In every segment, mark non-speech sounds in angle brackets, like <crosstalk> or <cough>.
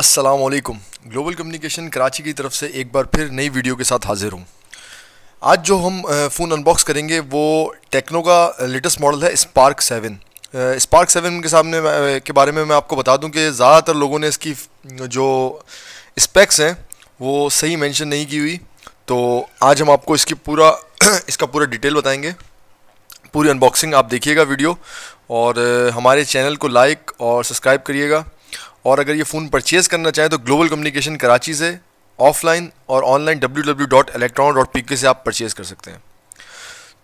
अस्सलाम वालेकुम global communication Karachi की तरफ से एक बार फिर नई वीडियो के साथ हाज़िर हूँ आज जो हम फ़ोन अनबॉक्स करेंगे वो टेक्नो का लेटेस्ट मॉडल है स्पार्क सेवन स्पार्क सेवन के सामने के बारे में मैं आपको बता दूं कि ज़्यादातर लोगों ने इसकी जो स्पेक्स हैं वो सही मेंशन नहीं की हुई तो आज हम आपको इसकी पूरा <clears throat> इसका पूरा डिटेल बताएँगे पूरी अनबॉक्सिंग आप देखिएगा वीडियो और हमारे चैनल को लाइक और सब्सक्राइब करिएगा और अगर ये फ़ोन परचेज़ करना चाहें तो ग्लोबल कम्युनिकेशन कराची से ऑफलाइन और online W W dot dot P K से आप परचेज़ कर सकते हैं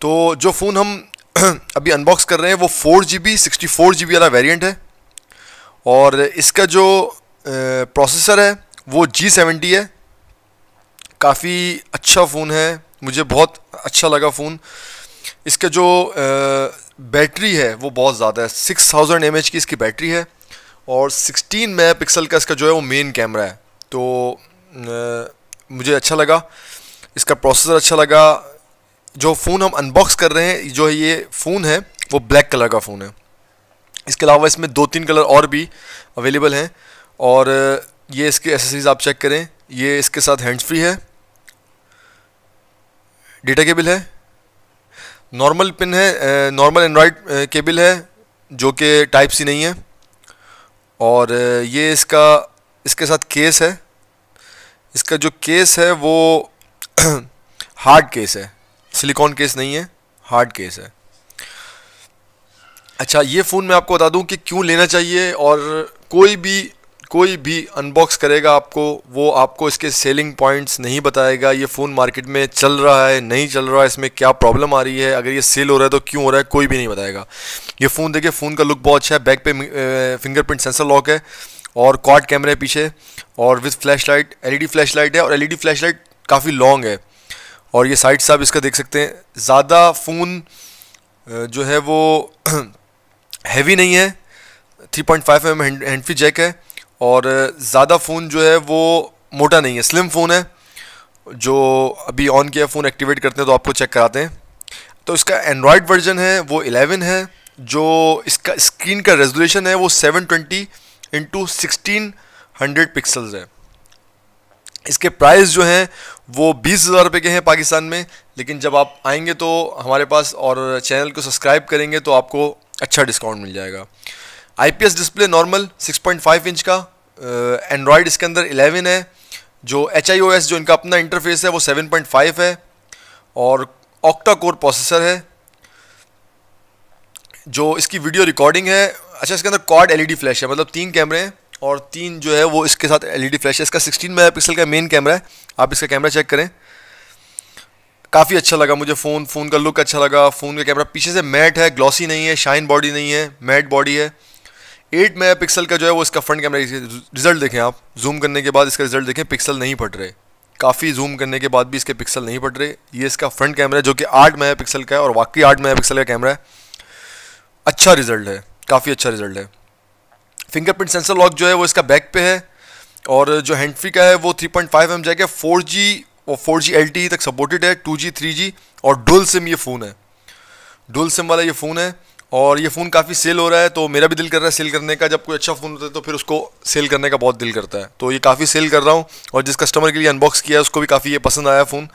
तो जो फ़ोन हम <clears throat> अभी अनबॉक्स कर रहे हैं वो four G B sixty four G B वाला वेरियंट है और इसका जो प्रोसेसर है वो जी सेवेंटी है काफ़ी अच्छा फ़ोन है मुझे बहुत अच्छा लगा फ़ोन इसका जो बैटरी है वो बहुत ज़्यादा है सिक्स थाउजेंड एम एच की इसकी बैटरी है और 16 मेगापिक्सल का इसका जो है वो मेन कैमरा है तो मुझे अच्छा लगा इसका प्रोसेसर अच्छा लगा जो फ़ोन हम अनबॉक्स कर रहे हैं जो है ये फ़ोन है वो ब्लैक कलर का फ़ोन है इसके अलावा इसमें दो तीन कलर और भी अवेलेबल हैं और ये इसके एसेसरीज़ आप चेक करें ये इसके साथ हैंड फ्री है डेटा केबल है नॉर्मल पिन है नॉर्मल एंड्रॉयड केबल है जो कि टाइप सी नहीं है और ये इसका इसके साथ केस है इसका जो केस है वो <clears throat> हार्ड केस है सिलिकॉन केस नहीं है हार्ड केस है अच्छा ये फ़ोन मैं आपको बता दूं कि क्यों लेना चाहिए और कोई भी कोई भी अनबॉक्स करेगा आपको वो आपको इसके सेलिंग पॉइंट्स नहीं बताएगा ये फ़ोन मार्केट में चल रहा है नहीं चल रहा है इसमें क्या प्रॉब्लम आ रही है अगर ये सेल हो रहा है तो क्यों हो रहा है कोई भी नहीं बताएगा ये फ़ोन देखिए फ़ोन का लुक बहुत अच्छा है बैक पे फिंगरप्रिंट सेंसर लॉक है और क्वाड कैमरा है पीछे और with flash light L flash light है और एल फ्लैश लाइट काफ़ी लॉन्ग है और ये साइड से आप इसका देख सकते हैं ज़्यादा फ़ोन जो है वो हैवी <clears throat> नहीं है three point five hand free jack है और ज़्यादा फ़ोन जो है वो मोटा नहीं है स्लिम फ़ोन है जो अभी ऑन किया फ़ोन एक्टिवेट करते हैं तो आपको चेक कराते हैं तो इसका एंड्रॉयड वर्जन है वो 11 है जो इसका स्क्रीन का रेजोल्यूशन है वो 720 twenty into sixteen hundred pixels है इसके प्राइस जो हैं वो बीस हज़ार रुपये के हैं पाकिस्तान में लेकिन जब आप आएंगे तो हमारे पास और चैनल को सब्सक्राइब करेंगे तो आपको अच्छा डिस्काउंट मिल जाएगा आईपीएस डिस्प्ले नॉर्मल 6.5 इंच का एंड्रॉयड uh, इसके अंदर 11 है जो एच जो इनका अपना इंटरफेस है वो 7.5 है और ऑक्टा कोर प्रोसेसर है जो इसकी वीडियो रिकॉर्डिंग है अच्छा इसके अंदर क्वाड एलईडी फ्लैश है मतलब तीन कैमरे हैं और तीन जो है वो इसके साथ एलईडी फ्लैश e है इसका 16 मेगा का मेन कैमरा है आप इसका कैमरा चेक करें काफ़ी अच्छा लगा मुझे फ़ोन फ़ोन का लुक अच्छा लगा फ़ोन का कैमरा पीछे से मैट है ग्लॉसी नहीं है शाइन बॉडी नहीं है मैट बॉडी है एट मेगा पिक्सल का जो है वो इसका फ्रंट कैमरा रिजल्ट देखें आप जूम करने के बाद इसका रिजल्ट देखें पिक्सल नहीं पट रहे काफ़ी जूम करने के बाद भी इसके पिक्सल नहीं पट रहे ये इसका फ्रंट कैमरा है जो कि आठ मेगा पिक्सल का है और वाकई आठ मेगा पिक्सल का कैमरा है अच्छा रिजल्ट है काफ़ी अच्छा रिजल्ट है फिंगरप्रिंट सेंसर लॉक जो है वो इसका बैक पे है और जो हैंड फ्री का है वो थ्री पॉइंट फाइव एम जाएगा फोर जी और फोर जी एल टी तक सपोर्टेड है टू जी थ्री जी और डुल सिम ये फ़ोन है डुल सिम वाला ये फ़ोन है और ये फ़ोन काफ़ी सेल हो रहा है तो मेरा भी दिल कर रहा है सेल करने का जब कोई अच्छा फ़ोन होता है तो फिर उसको सेल करने का बहुत दिल करता है तो ये काफ़ी सेल कर रहा हूँ और जिस कस्टमर के लिए अनबॉक्स किया है उसको भी काफ़ी ये पसंद आया फ़ोन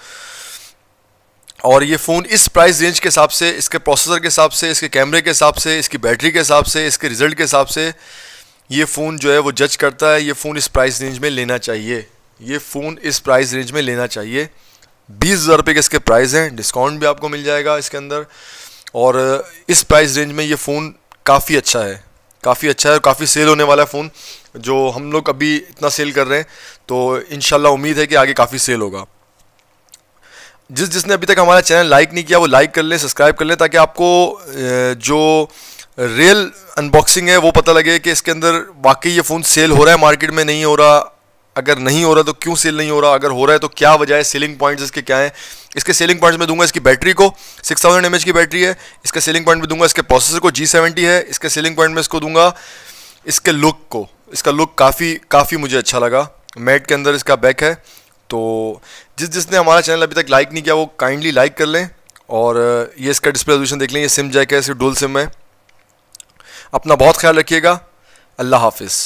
और ये फ़ोन इस प्राइस रेंज के हिसाब से इसके प्रोसेसर के हिसाब से इसके कैमरे के हिसाब से इसकी बैटरी के हिसाब से इसके रिज़ल्ट के हिसाब से ये फ़ोन जो है वो जज करता है ये फ़ोन इस प्राइस रेंज में लेना चाहिए ये फ़ोन इस प्राइस रेंज में लेना चाहिए बीस हज़ार रुपये के इसके प्राइस हैं डिस्काउंट भी आपको मिल जाएगा इसके अंदर और इस प्राइस रेंज में ये फ़ोन काफ़ी अच्छा है काफ़ी अच्छा है और काफ़ी सेल होने वाला फ़ोन जो हम लोग अभी इतना सेल कर रहे हैं तो इन उम्मीद है कि आगे काफ़ी सेल होगा जिस जिसने अभी तक हमारा चैनल लाइक नहीं किया वो लाइक कर लें सब्सक्राइब कर लें ताकि आपको जो रियल अनबॉक्सिंग है वो पता लगे कि इसके अंदर वाकई ये फ़ोन सेल हो रहा है मार्केट में नहीं हो रहा अगर नहीं हो रहा तो क्यों सेल नहीं हो रहा अगर हो रहा है तो क्या वजह है सेलिंग पॉइंट्स इसके क्या हैं इसके सेलिंग पॉइंट्स में दूंगा इसकी बैटरी को 6000 थाउजेंड की बैटरी है इसके सेलिंग पॉइंट में दूंगा इसके प्रोसेसर को जी सेवेंटी है इसके सेलिंग पॉइंट में इसको दूंगा इसके लुक को इसका लुक काफ़ी काफ़ी मुझे अच्छा लगा मैट के अंदर इसका बैक है तो जिस जिसने हमारा चैनल अभी तक लाइक नहीं किया वो काइंडली लाइक कर लें और ये इसका डिस्प्ले रेजोल्यूशन देख लें ये सिम जैक है सिर्फ डोल सिम है अपना बहुत ख्याल रखिएगा अल्लाह हाफिज़